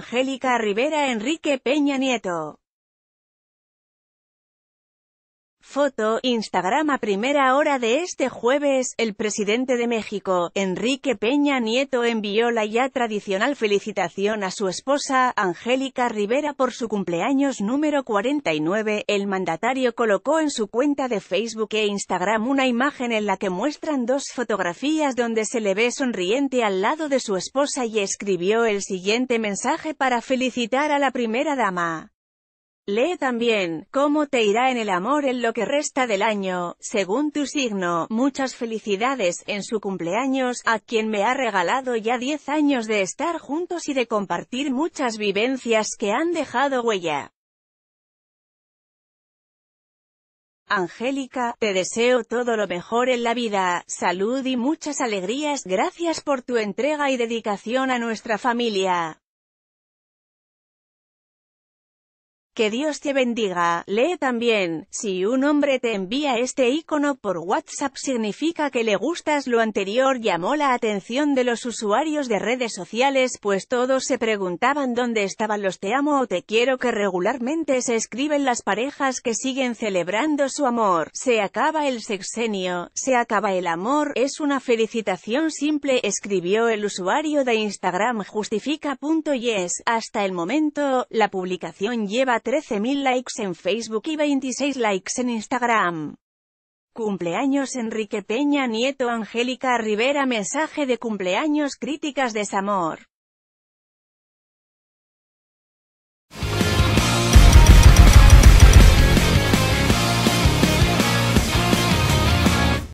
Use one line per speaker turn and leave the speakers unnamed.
Angélica Rivera Enrique Peña Nieto. Foto, Instagram a primera hora de este jueves, el presidente de México, Enrique Peña Nieto envió la ya tradicional felicitación a su esposa, Angélica Rivera por su cumpleaños número 49. El mandatario colocó en su cuenta de Facebook e Instagram una imagen en la que muestran dos fotografías donde se le ve sonriente al lado de su esposa y escribió el siguiente mensaje para felicitar a la primera dama. Lee también, cómo te irá en el amor en lo que resta del año, según tu signo, muchas felicidades, en su cumpleaños, a quien me ha regalado ya 10 años de estar juntos y de compartir muchas vivencias que han dejado huella. Angélica, te deseo todo lo mejor en la vida, salud y muchas alegrías, gracias por tu entrega y dedicación a nuestra familia. Que Dios te bendiga. Lee también, si un hombre te envía este icono por WhatsApp significa que le gustas lo anterior llamó la atención de los usuarios de redes sociales pues todos se preguntaban dónde estaban los te amo o te quiero que regularmente se escriben las parejas que siguen celebrando su amor. Se acaba el sexenio, se acaba el amor, es una felicitación simple, escribió el usuario de Instagram justifica.yes. Hasta el momento, la publicación lleva 13.000 likes en Facebook y 26 likes en Instagram. Cumpleaños Enrique Peña Nieto Angélica Rivera Mensaje de cumpleaños Críticas desamor